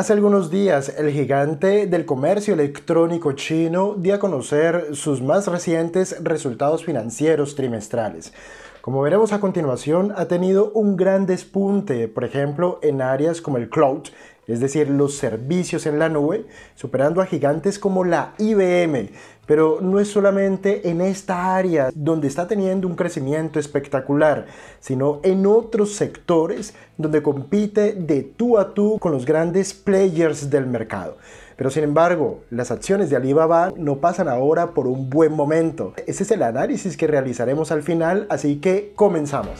Hace algunos días, el gigante del comercio electrónico chino dio a conocer sus más recientes resultados financieros trimestrales. Como veremos a continuación, ha tenido un gran despunte, por ejemplo, en áreas como el cloud, es decir, los servicios en la nube, superando a gigantes como la IBM. Pero no es solamente en esta área donde está teniendo un crecimiento espectacular, sino en otros sectores donde compite de tú a tú con los grandes players del mercado. Pero sin embargo, las acciones de Alibaba no pasan ahora por un buen momento. Ese es el análisis que realizaremos al final, así que comenzamos.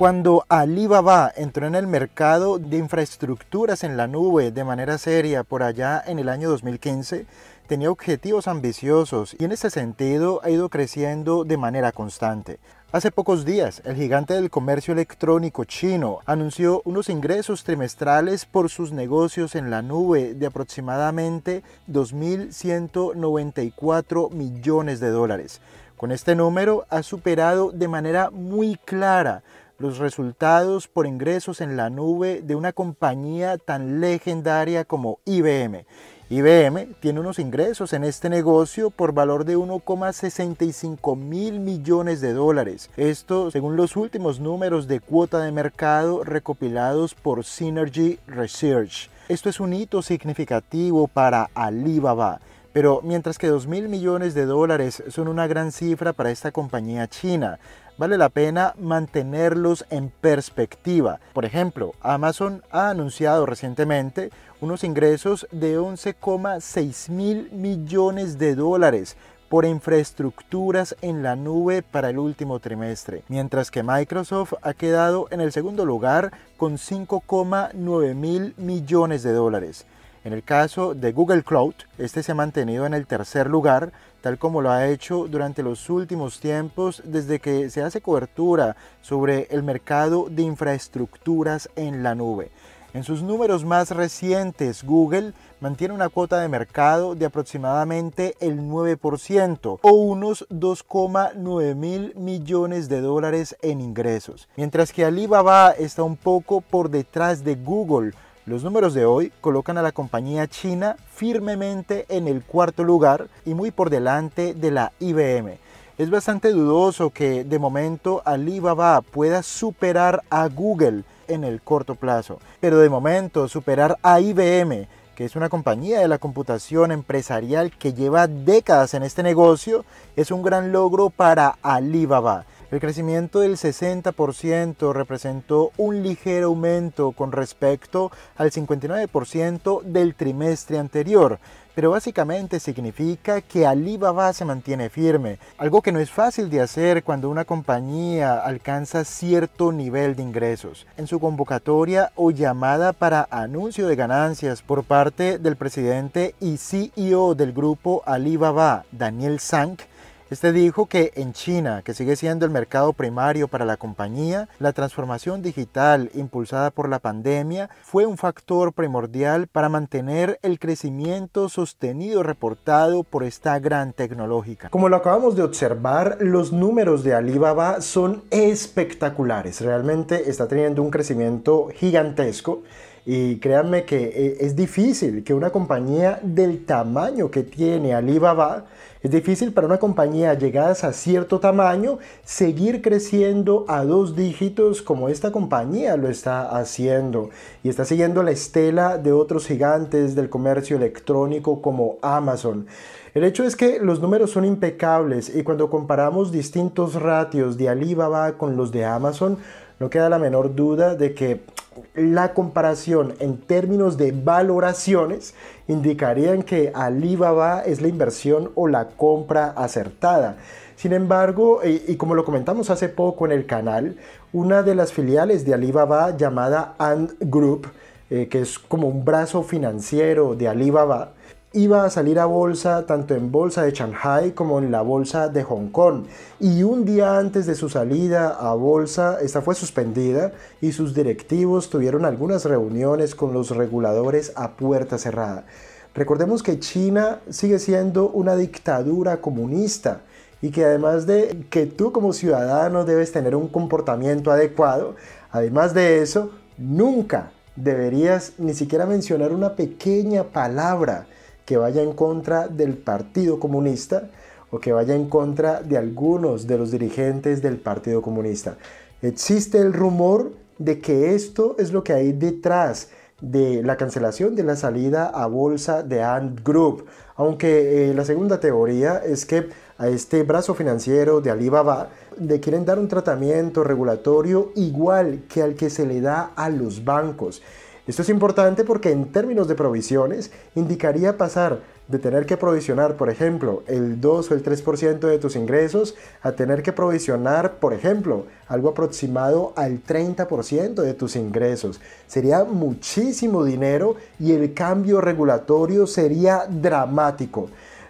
Cuando Alibaba entró en el mercado de infraestructuras en la nube de manera seria por allá en el año 2015, tenía objetivos ambiciosos y en ese sentido ha ido creciendo de manera constante. Hace pocos días, el gigante del comercio electrónico chino anunció unos ingresos trimestrales por sus negocios en la nube de aproximadamente 2.194 millones de dólares. Con este número ha superado de manera muy clara los resultados por ingresos en la nube de una compañía tan legendaria como IBM. IBM tiene unos ingresos en este negocio por valor de 1,65 mil millones de dólares. Esto según los últimos números de cuota de mercado recopilados por Synergy Research. Esto es un hito significativo para Alibaba. Pero mientras que 2 mil millones de dólares son una gran cifra para esta compañía china, vale la pena mantenerlos en perspectiva. Por ejemplo, Amazon ha anunciado recientemente unos ingresos de 11,6 mil millones de dólares por infraestructuras en la nube para el último trimestre, mientras que Microsoft ha quedado en el segundo lugar con 5,9 mil millones de dólares. En el caso de Google Cloud, este se ha mantenido en el tercer lugar, tal como lo ha hecho durante los últimos tiempos desde que se hace cobertura sobre el mercado de infraestructuras en la nube. En sus números más recientes, Google mantiene una cuota de mercado de aproximadamente el 9% o unos 2,9 mil millones de dólares en ingresos, mientras que Alibaba está un poco por detrás de Google los números de hoy colocan a la compañía china firmemente en el cuarto lugar y muy por delante de la IBM. Es bastante dudoso que de momento Alibaba pueda superar a Google en el corto plazo, pero de momento superar a IBM, que es una compañía de la computación empresarial que lleva décadas en este negocio, es un gran logro para Alibaba. El crecimiento del 60% representó un ligero aumento con respecto al 59% del trimestre anterior, pero básicamente significa que Alibaba se mantiene firme, algo que no es fácil de hacer cuando una compañía alcanza cierto nivel de ingresos. En su convocatoria o llamada para anuncio de ganancias por parte del presidente y CEO del grupo Alibaba, Daniel Sank, este dijo que en China, que sigue siendo el mercado primario para la compañía, la transformación digital impulsada por la pandemia fue un factor primordial para mantener el crecimiento sostenido reportado por esta gran tecnológica. Como lo acabamos de observar, los números de Alibaba son espectaculares. Realmente está teniendo un crecimiento gigantesco y créanme que eh, es difícil que una compañía del tamaño que tiene Alibaba, es difícil para una compañía llegada a cierto tamaño seguir creciendo a dos dígitos como esta compañía lo está haciendo. Y está siguiendo la estela de otros gigantes del comercio electrónico como Amazon. El hecho es que los números son impecables y cuando comparamos distintos ratios de Alibaba con los de Amazon, no queda la menor duda de que la comparación en términos de valoraciones indicaría que Alibaba es la inversión o la compra acertada. Sin embargo, y, como lo comentamos hace poco en el canal, una de las filiales de Alibaba llamada Ant Group, eh, que es como un brazo financiero de Alibaba, iba a salir a bolsa tanto en bolsa de Shanghai como en la bolsa de Hong Kong y un día antes de su salida a bolsa esta fue suspendida y sus directivos tuvieron algunas reuniones con los reguladores a puerta cerrada. Recordemos que China sigue siendo una dictadura comunista y que además de que tú como ciudadano debes tener un comportamiento adecuado, además de eso, nunca deberías ni siquiera mencionar una pequeña palabra que vaya en contra del Partido Comunista o que vaya en contra de algunos de los dirigentes del Partido Comunista. Existe el rumor de que esto es lo que hay detrás de la cancelación de la salida a bolsa de Ant Group, aunque eh, la segunda teoría es que a este brazo financiero de Alibaba le quieren dar un tratamiento regulatorio igual que al que se le da a los bancos. Esto es importante porque en términos de provisiones indicaría pasar de tener que provisionar, por ejemplo, el 2 o el 3% de tus ingresos a tener que provisionar, por ejemplo, algo aproximado al 30% de tus ingresos. Sería muchísimo dinero y el cambio regulatorio sería dramático.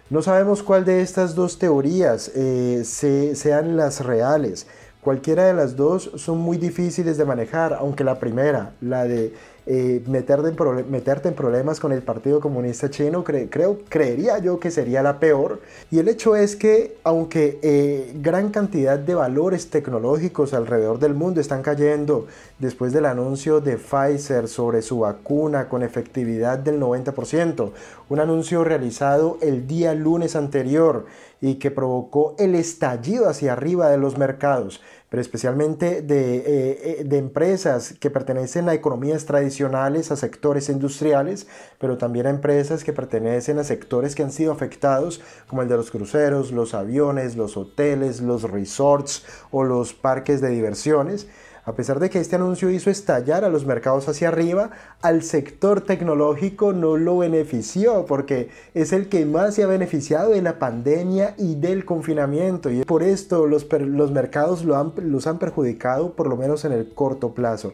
No sabemos cuál de estas dos teorías eh, sean las reales. Cualquiera de las dos son muy difíciles de manejar, aunque la primera, la de eh, meterte, en meterte en problemas con el Partido Comunista Chino, creo, creería yo que sería la peor. Y el hecho es que, aunque eh, gran cantidad de valores tecnológicos alrededor del mundo están cayendo después del anuncio de Pfizer sobre su vacuna con efectividad del 90%, un anuncio realizado el día lunes anterior y que provocó el estallido hacia arriba de los mercados, pero especialmente de, eh, eh, de, empresas que pertenecen a economías tradicionales, a sectores industriales, pero también a empresas que pertenecen a sectores que han sido afectados, como el de los cruceros, los aviones, los hoteles, los resorts o los parques de diversiones. A pesar de que este anuncio hizo estallar a los mercados hacia arriba, al sector tecnológico no lo benefició porque es el que más se ha beneficiado de la pandemia y del confinamiento y por esto los, mercados lo los han perjudicado por lo menos en el corto plazo.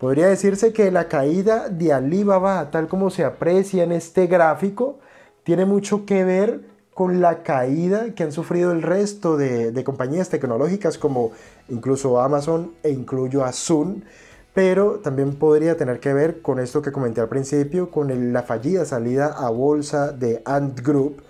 Podría decirse que la caída de Alibaba, tal como se aprecia en este gráfico, tiene mucho que ver con la caída que han sufrido el resto de, compañías tecnológicas como incluso Amazon e incluyo a Zoom, pero también podría tener que ver con esto que comenté al principio, con la fallida salida a bolsa de Ant Group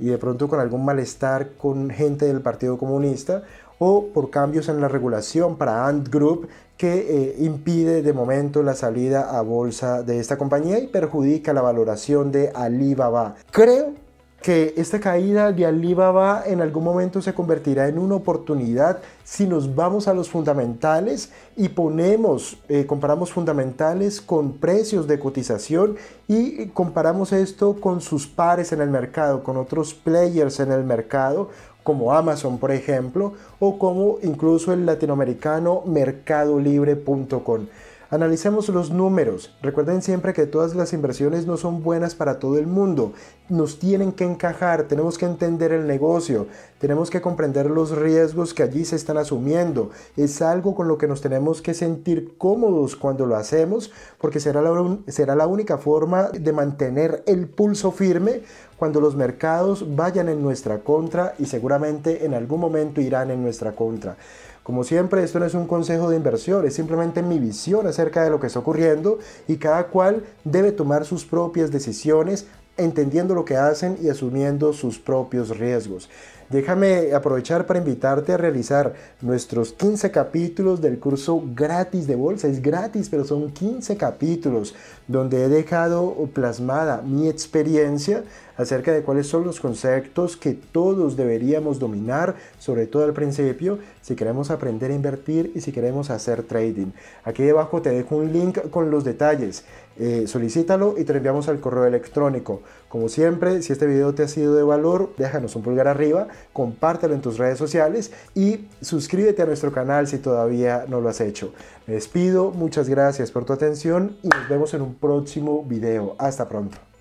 y de pronto con algún malestar con gente del Partido Comunista o por cambios en la regulación para Ant Group que eh, impide de momento la salida a bolsa de esta compañía y perjudica la valoración de Alibaba. Creo que esta caída de Alibaba en algún momento se convertirá en una oportunidad si nos vamos a los fundamentales y ponemos, eh, comparamos fundamentales con precios de cotización y comparamos esto con sus pares en el mercado, con otros players en el mercado, como Amazon por ejemplo, o como incluso el latinoamericano mercadolibre.com. Analicemos los números. Recuerden siempre que todas las inversiones no son buenas para todo el mundo. Nos tienen que encajar, tenemos que entender el negocio, tenemos que comprender los riesgos que allí se están asumiendo. Es algo con lo que nos tenemos que sentir cómodos cuando lo hacemos porque será la, será la única forma de mantener el pulso firme cuando los mercados vayan en nuestra contra y seguramente en algún momento irán en nuestra contra. Como siempre, esto no es un consejo de inversión, es simplemente mi visión acerca de lo que está ocurriendo y cada cual debe tomar sus propias decisiones entendiendo lo que hacen y asumiendo sus propios riesgos. Déjame aprovechar para invitarte a realizar nuestros 15 capítulos del curso gratis de bolsa. Es gratis, pero son 15 capítulos donde he dejado plasmada mi experiencia acerca de cuáles son los conceptos que todos deberíamos dominar, sobre todo al principio, si queremos aprender a invertir y si queremos hacer trading. Aquí debajo te dejo un link con los detalles. Eh, solicítalo y te lo enviamos al correo electrónico. Como siempre, si este video te ha sido de valor, déjanos un pulgar arriba, compártelo en tus redes sociales y suscríbete a nuestro canal si todavía no lo has hecho. Me despido, muchas gracias por tu atención y nos vemos en un próximo video. Hasta pronto.